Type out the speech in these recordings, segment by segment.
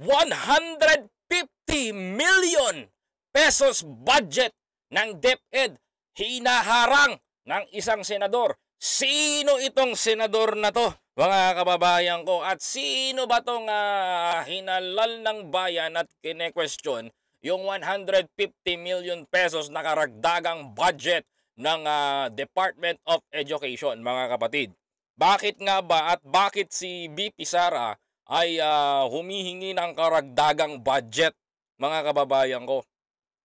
150 million pesos budget ng DepEd hinaharang ng isang senador. Sino itong senador na to, mga kababayan ko? At sino ba tong uh, hinalal ng bayan at kine-question yung 150 million pesos na karagdagang budget ng uh, Department of Education, mga kapatid? Bakit nga ba at bakit si BP Sara ay uh, humihingi ng karagdagang budget, mga kababayan ko.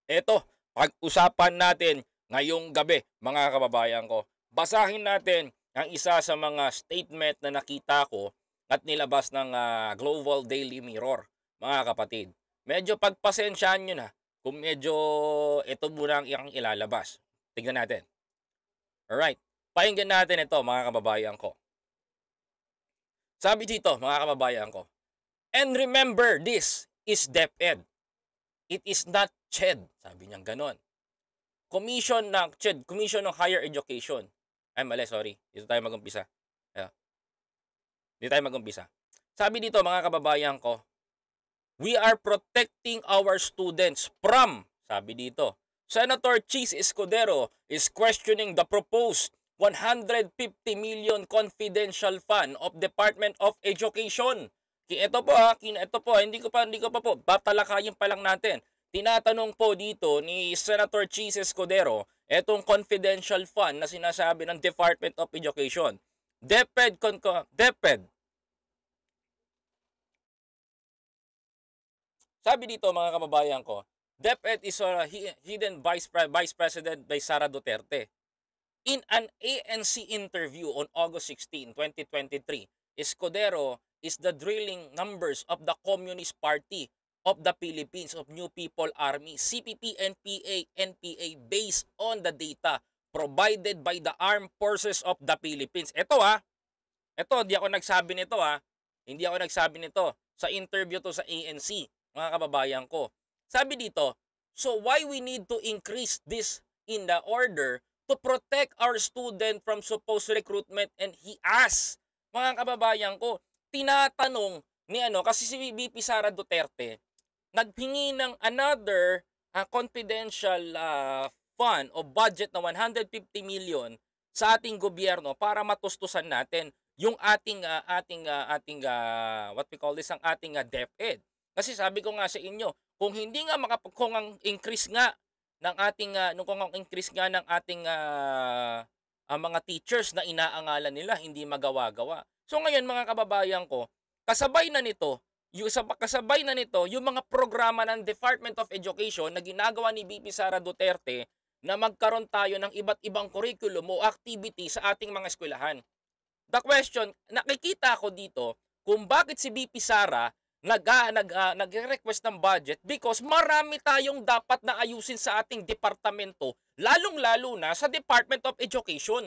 Ito, pag-usapan natin ngayong gabi, mga kababayan ko. Basahin natin ang isa sa mga statement na nakita ko at nilabas ng uh, Global Daily Mirror, mga kapatid. Medyo pagpasensyaan nyo na kung medyo ito muna ang iyang ilalabas. Tignan natin. Alright, painggan natin ito mga kababayan ko. Sabi dito, mga kababayan ko, And remember, this is DepEd. It is not CHED. Sabi niyang ganon. Commission ng CHED, Commission ng Higher Education. Ay, mali, sorry. Dito tayo mag-umpisa. Yeah. Dito tayo mag-umpisa. Sabi dito, mga kababayan ko, We are protecting our students from, sabi dito, Senator Cheese Escudero is questioning the proposed 150 million confidential fund of Department of Education. Ito po ha, ah, ito po, ah, hindi ko pa, hindi ko pa po, batalakayin pa lang natin. Tinatanong po dito ni Senator Cheese Escudero, itong confidential fund na sinasabi ng Department of Education. DepEd, DepEd, Sabi dito mga kababayan ko, DepEd is a hidden vice, pre vice president by Sara Duterte. In an ANC interview on August 16, 2023, Escudero is the drilling numbers of the Communist Party of the Philippines of New People Army, CPP, NPA, NPA based on the data provided by the Armed Forces of the Philippines. Ito ah, ito, hindi ako nagsabi nito ah, hindi ako nagsabi nito sa interview to sa ANC, mga kababayan ko. Sabi dito, so why we need to increase this in the order to protect our student from supposed recruitment and he asked, mga kababayan ko, tinatanong ni ano, kasi si VP Sara Duterte, naghingi ng another uh, confidential uh, fund o budget na 150 million sa ating gobyerno para matustusan natin yung ating uh, ating uh, ating uh, what we call this ang ating uh, DepEd. Kasi sabi ko nga sa inyo, kung hindi nga makapag ang increase nga ng ating uh, nung kung increase nga ng ating uh, uh, mga teachers na inaangalan nila hindi magawa-gawa. So ngayon mga kababayan ko, kasabay na nito, yung kasabay na nito yung mga programa ng Department of Education na ginagawa ni VP Sara Duterte na magkaroon tayo ng iba't ibang curriculum o activity sa ating mga eskwelahan. The question, nakikita ko dito kung bakit si VP Sara nag, uh, nag, uh, nag-request ng budget because marami tayong dapat na ayusin sa ating departamento, lalong-lalo na sa Department of Education.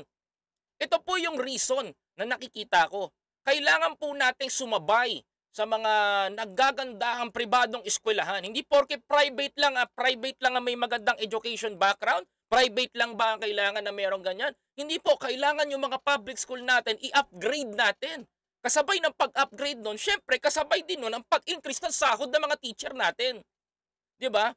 Ito po yung reason na nakikita ko. Kailangan po nating sumabay sa mga naggagandahang pribadong eskwelahan. Hindi porke private lang, ah, private lang ang may magandang education background, private lang ba ang kailangan na meron ganyan? Hindi po, kailangan yung mga public school natin, i-upgrade natin. Kasabay ng pag-upgrade noon, syempre kasabay din noon ang pag-increase ng sahod ng mga teacher natin. 'Di ba?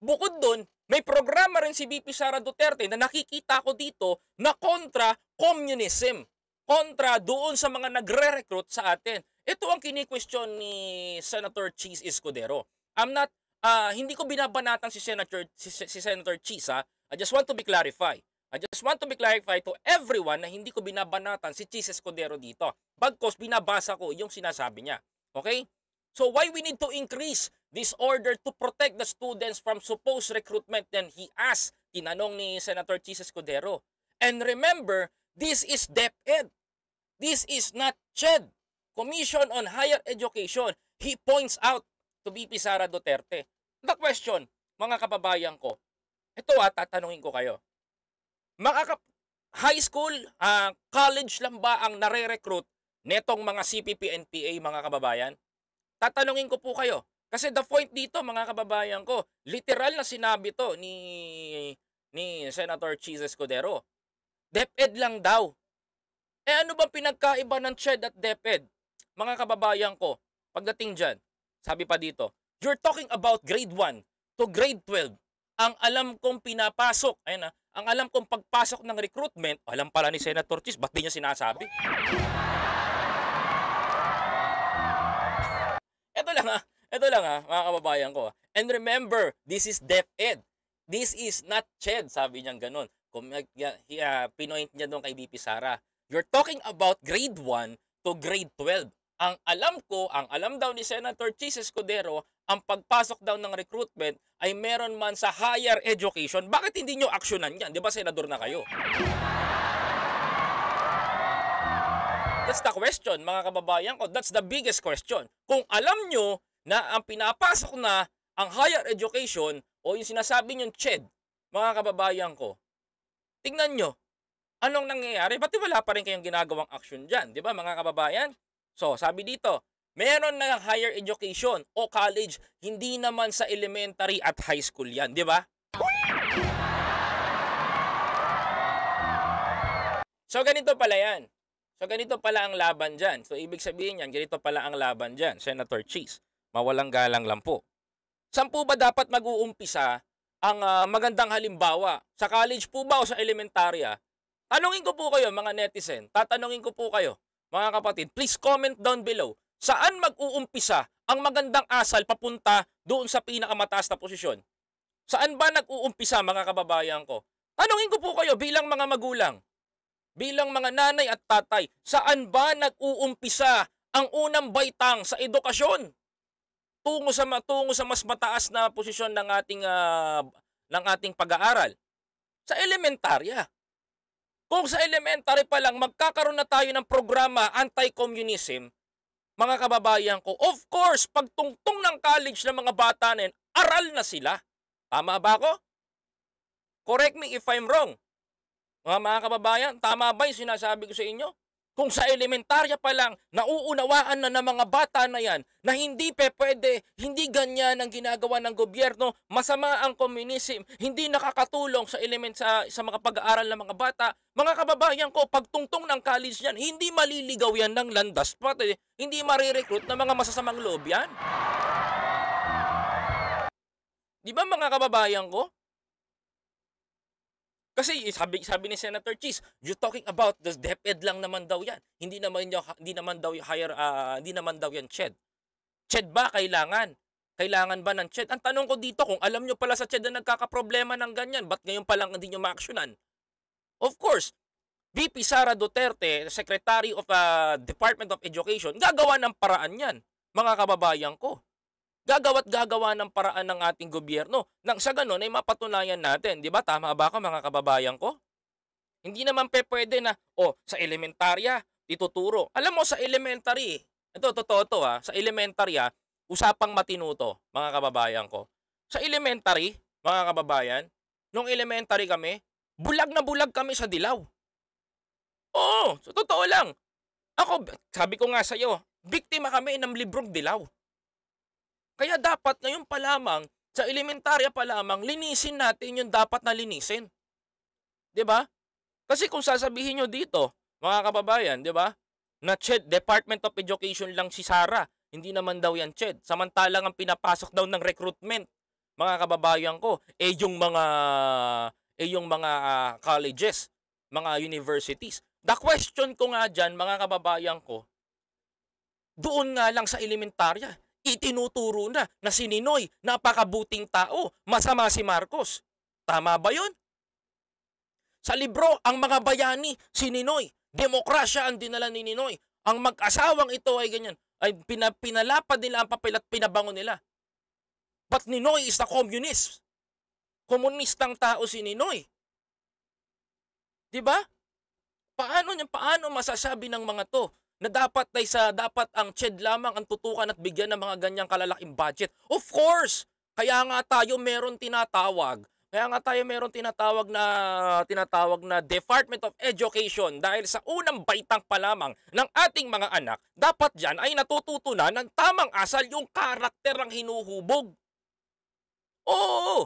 Bukod doon, may programa rin si BP Sara Duterte na nakikita ko dito na kontra communism. Kontra doon sa mga nagre-recruit sa atin. Ito ang kini-question ni Senator Cheese Escudero. I'm not, uh, hindi ko binabanatan si Senator, si, si Senator Cheese ha. Ah. I just want to be clarified. I just want to be clarified to everyone na hindi ko binabanatan si Jesus Codero dito. Bagkos binabasa ko yung sinasabi niya. Okay? So why we need to increase this order to protect the students from supposed recruitment? Then he asked, tinanong ni Senator Jesus Codero. And remember, this is DepEd. This is not CHED, Commission on Higher Education. He points out to BP Sara Duterte. The question, mga kababayan ko, ito at tatanungin ko kayo. Makakap high school, uh, college lang ba ang nare-recruit netong mga CPP NPA mga kababayan? Tatanungin ko po kayo. Kasi the point dito mga kababayan ko, literal na sinabi to ni ni Senator Jesus Codero. DepEd lang daw. Eh ano bang pinagkaiba ng CHED at DepEd? Mga kababayan ko, pagdating diyan, sabi pa dito, you're talking about grade 1 to grade 12. Ang alam kong pinapasok, ayun na, ah, ang alam kong pagpasok ng recruitment, alam pala ni Senator Chis, ba't di niya sinasabi? Ito lang ha, ah. ito lang ha, ah, mga kababayan ko. Ah. And remember, this is DepEd. This is not CHED, sabi niyang ganun. Kung, uh, uh, pinoint niya doon kay BP Sara. You're talking about grade 1 to grade 12. Ang alam ko, ang alam daw ni Senator Chis Escudero, ang pagpasok daw ng recruitment ay meron man sa higher education. Bakit hindi nyo aksyonan yan? Di ba senador na kayo? That's the question, mga kababayan ko. That's the biggest question. Kung alam nyo na ang pinapasok na ang higher education o yung sinasabi nyo CHED, mga kababayan ko, tingnan nyo, anong nangyayari? Ba't wala pa rin kayong ginagawang aksyon dyan? Di ba, mga kababayan? So, sabi dito, meron na higher education o college, hindi naman sa elementary at high school yan, di ba? So, ganito pala yan. So, ganito pala ang laban dyan. So, ibig sabihin yan, ganito pala ang laban dyan, Senator Cheese. Mawalang galang lang po. Saan po ba dapat mag-uumpisa ang uh, magandang halimbawa? Sa college po ba o sa elementarya? Tanungin ko po kayo mga netizen, tatanungin ko po kayo mga kapatid, please comment down below saan mag-uumpisa ang magandang asal papunta doon sa pinakamataas na posisyon. Saan ba nag-uumpisa mga kababayan ko? Tanungin ko po kayo bilang mga magulang, bilang mga nanay at tatay, saan ba nag-uumpisa ang unang baitang sa edukasyon? Tungo sa matungo sa mas mataas na posisyon ng ating uh, ng ating pag-aaral. Sa elementarya. Kung sa elementary pa lang magkakaroon na tayo ng programa anti-communism, mga kababayan ko, of course, pagtungtong ng college ng mga bata na yun, aral na sila. Tama ba ako? Correct me if I'm wrong. Mga, mga kababayan, tama ba yung sinasabi ko sa inyo? Kung sa elementarya pa lang, nauunawaan na ng mga bata na yan na hindi pe pwede, hindi ganyan ang ginagawa ng gobyerno, masama ang communism, hindi nakakatulong sa element sa, sa mga pag-aaral ng mga bata. Mga kababayan ko, pagtungtong ng college yan, hindi maliligaw yan ng landas pati, hindi marirecruit ng mga masasamang loob yan. Di ba mga kababayan ko? Kasi sabi, sabi ni Senator Cheese, you talking about the DepEd lang naman daw yan. Hindi naman, yung, hindi naman daw higher, uh, ah, hindi naman daw yan CHED. CHED ba kailangan? Kailangan ba ng CHED? Ang tanong ko dito, kung alam nyo pala sa CHED na nagkakaproblema ng ganyan, ba't ngayon pa lang hindi nyo maaksyonan? Of course, VP Sara Duterte, Secretary of uh, Department of Education, gagawa ng paraan yan, mga kababayan ko gagawa't gagawa ng paraan ng ating gobyerno nang sa ganun ay mapatunayan natin. Di ba? Tama ba ka mga kababayan ko? Hindi naman pe pwede na, oh, sa elementarya, ituturo. Alam mo, sa elementary, ito, totoo to ha, sa elementary ha, usapang matinuto, mga kababayan ko. Sa elementary, mga kababayan, nung elementary kami, bulag na bulag kami sa dilaw. Oo, sa so totoo lang. Ako, sabi ko nga sa'yo, biktima kami ng librong dilaw. Kaya dapat ngayon pa lamang, sa elementarya pa lamang, linisin natin yung dapat na linisin. ba? Diba? Kasi kung sasabihin nyo dito, mga kababayan, ba? Diba, na CHED, Department of Education lang si Sara, hindi naman daw yan CHED. Samantalang ang pinapasok daw ng recruitment, mga kababayan ko, eh yung mga, eh yung mga uh, colleges, mga universities. The question ko nga dyan, mga kababayan ko, doon nga lang sa elementarya, itinuturo na na si Ninoy, napakabuting tao, masama si Marcos. Tama ba yun? Sa libro, ang mga bayani, si Ninoy, demokrasya ang dinala ni Ninoy. Ang mag-asawang ito ay ganyan, ay pinalapad nila ang papel at pinabango nila. But Ninoy is the communist. Komunistang tao si Ninoy. Di ba? Paano niya paano masasabi ng mga to na dapat ay sa dapat ang CHED lamang ang tutukan at bigyan ng mga ganyang kalalaking budget. Of course, kaya nga tayo meron tinatawag. Kaya nga tayo meron tinatawag na tinatawag na Department of Education dahil sa unang baitang pa lamang ng ating mga anak, dapat diyan ay natututo na ng tamang asal yung karakter ang hinuhubog. Oo,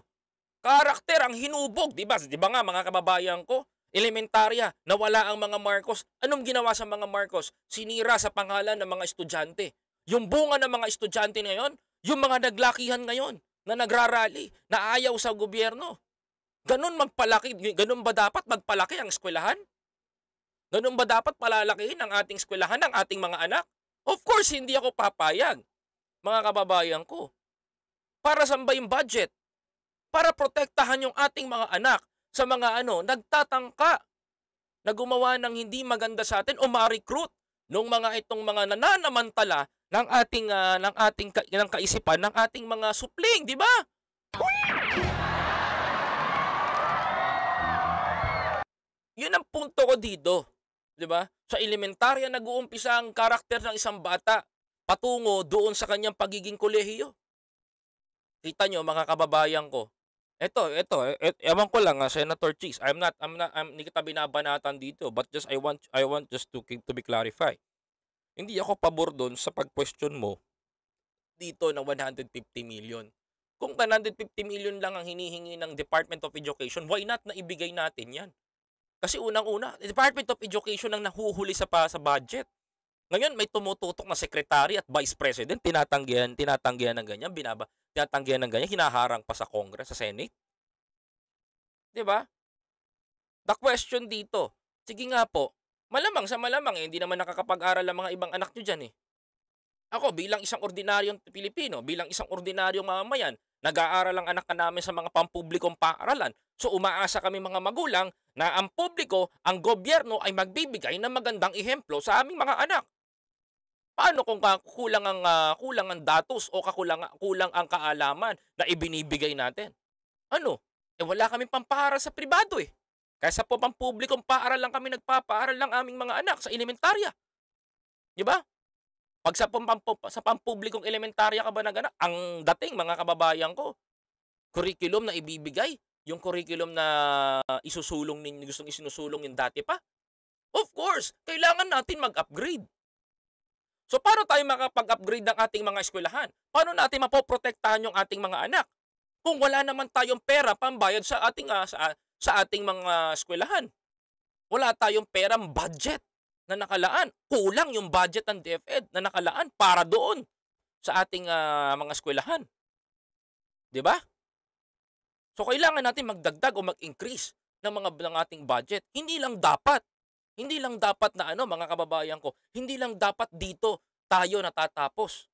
karakter ang hinubog, 'di ba? 'Di ba nga mga kababayan ko? elementarya, nawala ang mga Marcos. Anong ginawa sa mga Marcos? Sinira sa pangalan ng mga estudyante. Yung bunga ng mga estudyante ngayon, yung mga naglakihan ngayon na nagrarally, na ayaw sa gobyerno. Ganun magpalaki, ganun ba dapat magpalaki ang eskwelahan? Ganun ba dapat palalakihin ang ating eskwelahan, ng ating mga anak? Of course, hindi ako papayag, mga kababayan ko. Para saan ba yung budget? Para protektahan yung ating mga anak, sa mga ano, nagtatangka na gumawa ng hindi maganda sa atin o ma-recruit ng mga itong mga nananamantala ng ating uh, ng ating ka, ng kaisipan ng ating mga supling, di ba? Yun ang punto ko dito, di ba? Sa elementarya nag-uumpisa ang karakter ng isang bata patungo doon sa kanyang pagiging kolehiyo. Kita nyo mga kababayan ko, ito, ito, et, e, e, ewan ko lang, uh, Senator Cheeks, I'm not, I'm not, I'm, hindi kita binabanatan dito, but just, I want, I want just to, to be clarify. Hindi ako pabor doon sa pag-question mo dito ng 150 million. Kung 150 million lang ang hinihingi ng Department of Education, why not na ibigay natin yan? Kasi unang-una, Department of Education ang nahuhuli sa, pa, sa budget. Ngayon, may tumututok na secretary at vice president, tinatanggihan, tinatanggihan ng ganyan, binaba tinatanggihan ng ganyan, hinaharang pa sa Congress, sa Senate. 'Di ba? The question dito, sige nga po, malamang sa malamang eh, hindi naman nakakapag-aral ang mga ibang anak nyo diyan eh. Ako bilang isang ordinaryong Pilipino, bilang isang ordinaryong mamamayan, nag-aaral ang anak namin sa mga pampublikong paaralan. So umaasa kami mga magulang na ang publiko, ang gobyerno ay magbibigay ng magandang ehemplo sa aming mga anak. Paano kung kulang ang uh, kulang ang datos o kakulang kulang ang kaalaman na ibinibigay natin? Ano? Eh wala kami pampara sa pribado eh. Kaysa po pang publikong paaral lang kami nagpapaaral lang aming mga anak sa elementarya. 'Di ba? Pag sa, pampampu, sa pampublikong elementarya ka ba nagana, ang dating mga kababayan ko, curriculum na ibibigay, yung curriculum na isusulong ninyo, gustong isinusulong yung dati pa. Of course, kailangan natin mag-upgrade. So paano tayo makapag-upgrade ng ating mga eskwelahan? Paano natin mapoprotektahan yung ating mga anak? Kung wala naman tayong pera pambayad sa ating uh, sa, sa ating mga eskwelahan. Wala tayong perang budget na nakalaan. Kulang yung budget ng DepEd na nakalaan para doon sa ating uh, mga eskwelahan. 'Di ba? So kailangan natin magdagdag o mag-increase ng mga ng ating budget. Hindi lang dapat hindi lang dapat na ano, mga kababayan ko, hindi lang dapat dito tayo natatapos.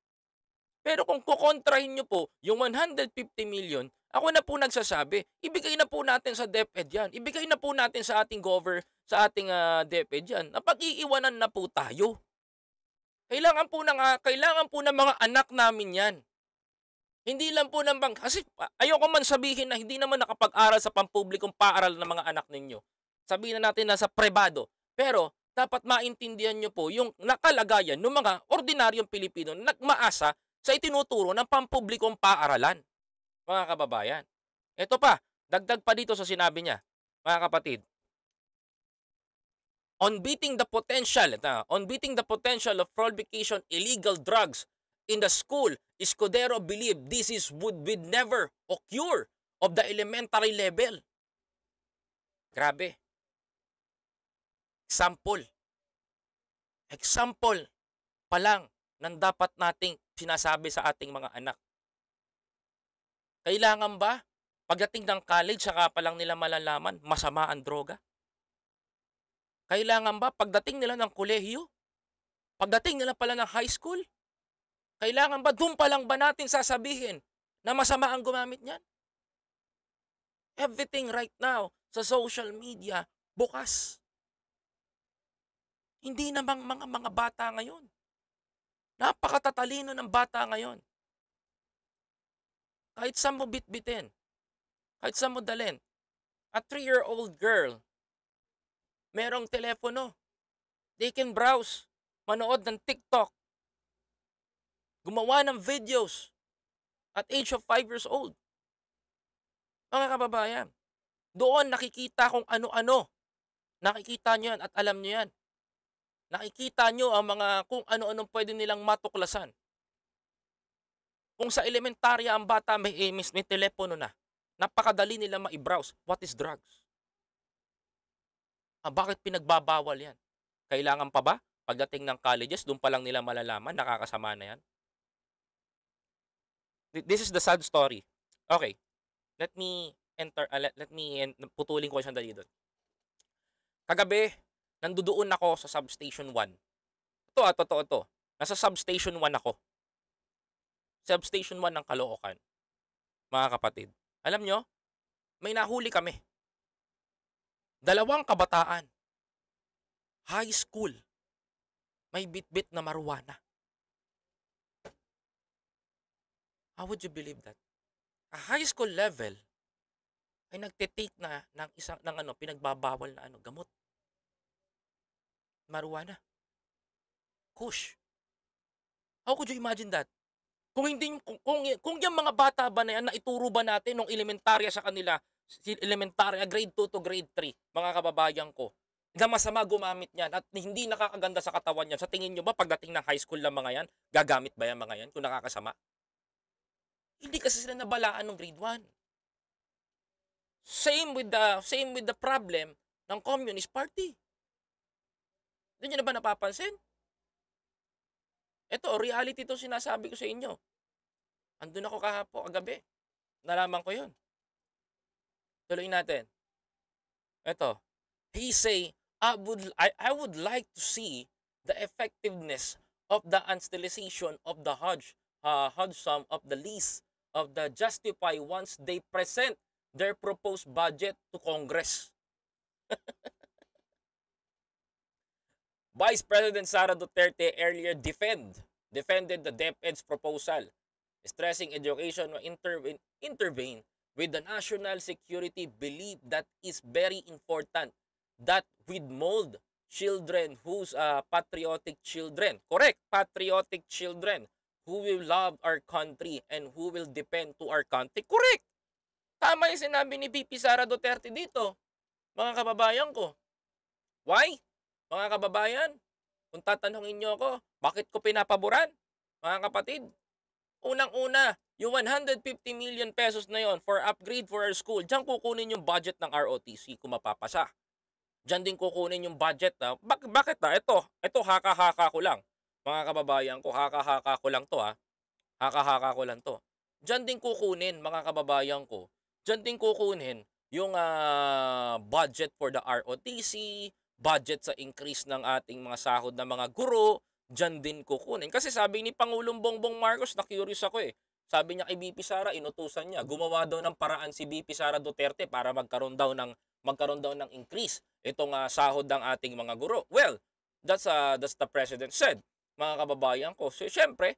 Pero kung kukontrahin nyo po yung 150 million, ako na po nagsasabi, ibigay na po natin sa DepEd yan. Ibigay na po natin sa ating gover, sa ating uh, DepEd yan. Napag-iiwanan na po tayo. Kailangan po ng, uh, kailangan po ng mga anak namin yan. Hindi lang po ng bang, kasi ayoko man sabihin na hindi naman nakapag-aral sa pampublikong paaral ng mga anak ninyo. Sabihin na natin na sa pribado, pero dapat maintindihan nyo po yung nakalagayan ng mga ordinaryong Pilipino na nagmaasa sa itinuturo ng pampublikong paaralan. Mga kababayan, ito pa, dagdag pa dito sa sinabi niya, mga kapatid. On beating the potential, na, on beating the potential of prohibition illegal drugs in the school, Escudero believed this is would be never occur of the elementary level. Grabe. Example. Example pa lang ng dapat nating sinasabi sa ating mga anak. Kailangan ba pagdating ng college saka pa lang nila malalaman masama ang droga? Kailangan ba pagdating nila ng kolehiyo? Pagdating nila pala ng high school? Kailangan ba doon pa lang ba natin sasabihin na masama ang gumamit niyan? Everything right now sa social media, bukas. Hindi namang mga mga bata ngayon. Napakatatalino ng bata ngayon. Kahit saan mo bitbitin, kahit saan mo dalin, a three-year-old girl, merong telepono. They can browse, manood ng TikTok, gumawa ng videos at age of 5 years old. Mga kababayan, doon nakikita kung ano-ano. Nakikita nyo yan at alam nyo yan. Nakikita nyo ang mga kung ano-anong pwede nilang matuklasan. Kung sa elementarya ang bata may, may, may telepono na, napakadali nila ma-browse. What is drugs? Ah, bakit pinagbabawal yan? Kailangan pa ba? Pagdating ng colleges, doon pa lang nila malalaman, nakakasama na yan. This is the sad story. Okay, let me enter, uh, let, let me, end, putulin ko siya dali doon. Kagabi, nandoon ako sa substation 1. Ito, ah, totoo to. Nasa substation 1 ako. Substation 1 ng Caloocan. Mga kapatid. Alam nyo, may nahuli kami. Dalawang kabataan. High school. May bitbit na maruwana. How would you believe that? A high school level ay nagte-take na ng isang ng ano pinagbabawal na ano gamot marijuana. Kush. How could you imagine that? Kung hindi kung kung, kung yung mga bata ba na yan na ituro ba natin nung elementarya sa kanila, elementarya grade 2 to grade 3, mga kababayan ko, na masama gumamit niyan at hindi nakakaganda sa katawan niya. Sa tingin niyo ba pagdating ng high school lang mga yan, gagamit ba yan mga yan kung nakakasama? Hindi kasi sila nabalaan ng grade 1. Same with the same with the problem ng Communist Party. Hindi nyo na ba napapansin? Ito, reality to sinasabi ko sa inyo. Andun ako kahapon, kagabi. Nalaman ko yun. Tuloy natin. Ito. He say, I would, I, I would like to see the effectiveness of the unstilization of the Hajj, uh, Hajj of the lease of the justify once they present their proposed budget to Congress. Vice President Sara Duterte earlier defend, defended the DepEd's proposal, stressing education will intervene, intervene with the national security belief that is very important that with mold children who's uh, patriotic children. Correct, patriotic children who will love our country and who will depend to our country. Correct! Tama yung sinabi ni VP Sara Duterte dito, mga kababayan ko. Why? Mga kababayan, kung tatanungin niyo ako, bakit ko pinapaboran? Mga kapatid, unang-una, yung 150 million pesos na yon for upgrade for our school, diyan kukunin yung budget ng ROTC kung mapapasa. Diyan din kukunin yung budget na, bak bakit na? Ito, ito haka-haka ko lang. Mga kababayan ko, haka-haka ko lang to ha. Haka-haka ko lang to. Diyan din kukunin, mga kababayan ko, diyan din kukunin yung uh, budget for the ROTC, budget sa increase ng ating mga sahod ng mga guro, dyan din kukunin. Kasi sabi ni Pangulong Bongbong Marcos, na-curious ako eh. Sabi niya kay BP Sara, inutusan niya, gumawa daw ng paraan si BP Sara Duterte para magkaroon daw ng magkaroon daw ng increase itong uh, sahod ng ating mga guro. Well, that's uh, that's the president said. Mga kababayan ko, so, syempre,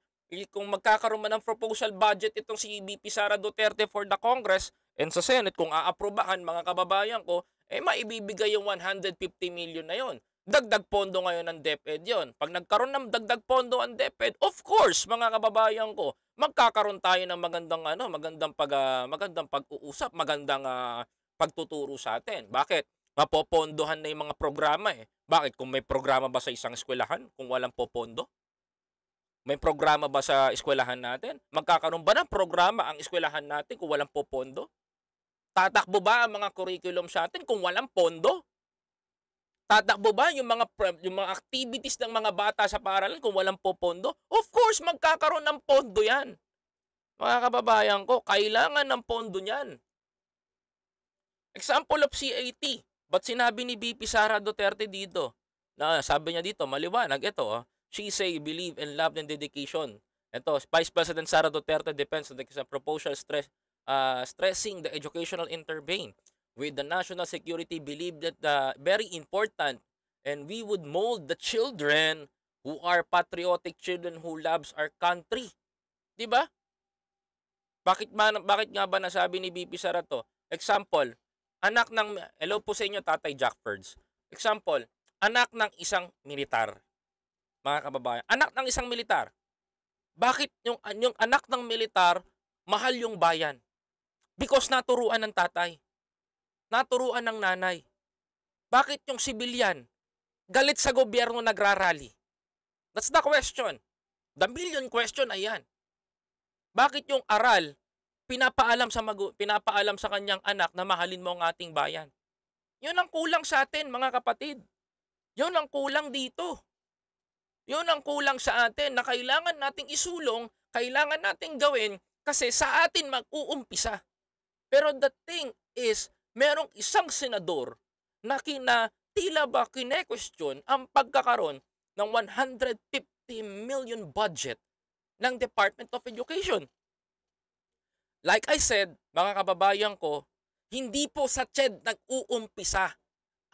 kung magkakaroon man ng proposal budget itong si BP Sara Duterte for the Congress and sa Senate, kung aaprobahan mga kababayan ko, eh maibibigay yung 150 million na yon. Dagdag pondo ngayon ng DepEd yon. Pag nagkaroon ng dagdag pondo ang DepEd, of course, mga kababayan ko, magkakaroon tayo ng magandang ano, magandang pag uh, magandang pag-uusap, magandang uh, pagtuturo sa atin. Bakit? Mapopondohan na yung mga programa eh. Bakit? Kung may programa ba sa isang eskwelahan kung walang popondo? May programa ba sa eskwelahan natin? Magkakaroon ba ng programa ang eskwelahan natin kung walang popondo? Tatakbo ba ang mga curriculum sa atin kung walang pondo? Tatakbo ba yung mga yung mga activities ng mga bata sa paaralan kung walang pondo? Of course, magkakaroon ng pondo 'yan. Mga kababayan ko, kailangan ng pondo yan. Example of CAT. Ba't sinabi ni BP Sara Duterte dito? Na, sabi niya dito, maliwanag ito. Oh. She say, believe in love and dedication. Ito, Vice President Sara Duterte depends on the proposal stress uh, stressing the educational intervene with the national security believed that uh, very important and we would mold the children who are patriotic children who loves our country. 'Di ba? Bakit ba bakit nga ba nasabi ni BP Sara to? Example, anak ng hello po sa inyo Tatay Jack Example, anak ng isang militar. Mga kababayan, anak ng isang militar. Bakit yung yung anak ng militar mahal yung bayan? Because naturuan ng tatay. Naturuan ng nanay. Bakit yung sibilyan galit sa gobyerno nagrarally? That's the question. The million question ayan. Bakit yung aral pinapaalam sa mag- pinapaalam sa kanyang anak na mahalin mo ang ating bayan? Yun ang kulang sa atin mga kapatid. Yun ang kulang dito. Yun ang kulang sa atin na kailangan nating isulong, kailangan nating gawin kasi sa atin mag-uumpisa. Pero the thing is, merong isang senador na kina tila ba kine-question ang pagkakaroon ng 150 million budget ng Department of Education. Like I said, mga kababayan ko, hindi po sa CHED nag-uumpisa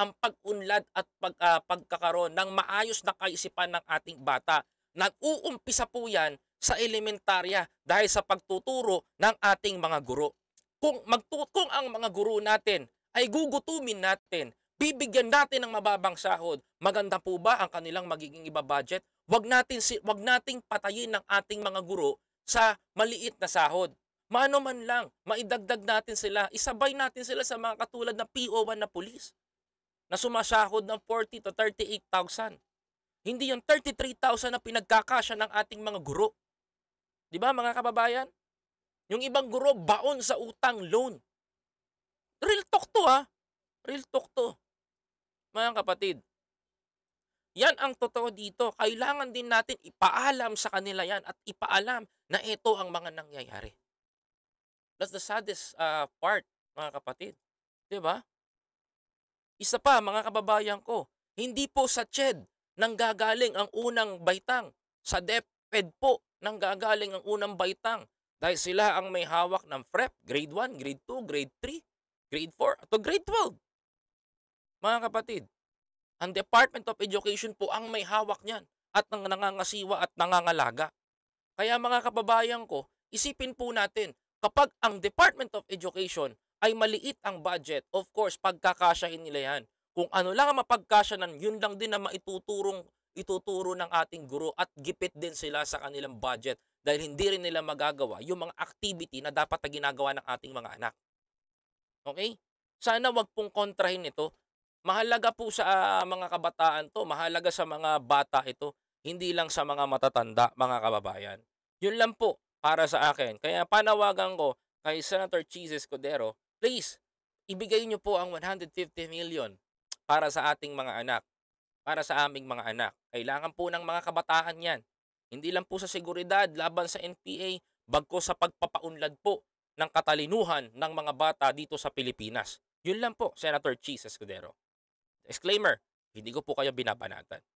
ang pag-unlad at pag, uh, pagkakaroon ng maayos na kaisipan ng ating bata. Nag-uumpisa po yan sa elementarya dahil sa pagtuturo ng ating mga guro. Kung, magtu- kung ang mga guru natin ay gugutumin natin, bibigyan natin ng mababang sahod, maganda po ba ang kanilang magiging iba budget? Wag natin wag nating patayin ng ating mga guro sa maliit na sahod. Maano man lang, maidagdag natin sila, isabay natin sila sa mga katulad na PO1 na pulis na sumasahod ng 40 to 38,000. Hindi yung 33,000 na pinagkakasya ng ating mga guro. Di ba mga kababayan? Yung ibang guro, baon sa utang, loan. Real talk to ha. Real talk to. Mga kapatid, yan ang totoo dito. Kailangan din natin ipaalam sa kanila yan at ipaalam na ito ang mga nangyayari. That's the saddest uh, part, mga kapatid. ba? Diba? Isa pa, mga kababayan ko, hindi po sa CHED nang gagaling ang unang baitang. Sa DepEd po nang gagaling ang unang baitang. Dahil sila ang may hawak ng prep, grade 1, grade 2, grade 3, grade 4, at grade 12. Mga kapatid, ang Department of Education po ang may hawak niyan at ang nangangasiwa at nangangalaga. Kaya mga kababayan ko, isipin po natin, kapag ang Department of Education ay maliit ang budget, of course, pagkakasyahin nila yan. Kung ano lang ang mapagkasya nan, yun lang din na maituturong ituturo ng ating guro at gipit din sila sa kanilang budget dahil hindi rin nila magagawa yung mga activity na dapat na ginagawa ng ating mga anak. Okay? Sana wag pong kontrahin ito. Mahalaga po sa uh, mga kabataan to, mahalaga sa mga bata ito, hindi lang sa mga matatanda, mga kababayan. Yun lang po para sa akin. Kaya panawagan ko kay Senator Cheese Codero, please, ibigay niyo po ang 150 million para sa ating mga anak para sa aming mga anak. Kailangan po ng mga kabataan yan. Hindi lang po sa seguridad laban sa NPA, bagko sa pagpapaunlad po ng katalinuhan ng mga bata dito sa Pilipinas. Yun lang po, Senator Cheese Escudero. Disclaimer, hindi ko po kayo binabanatan.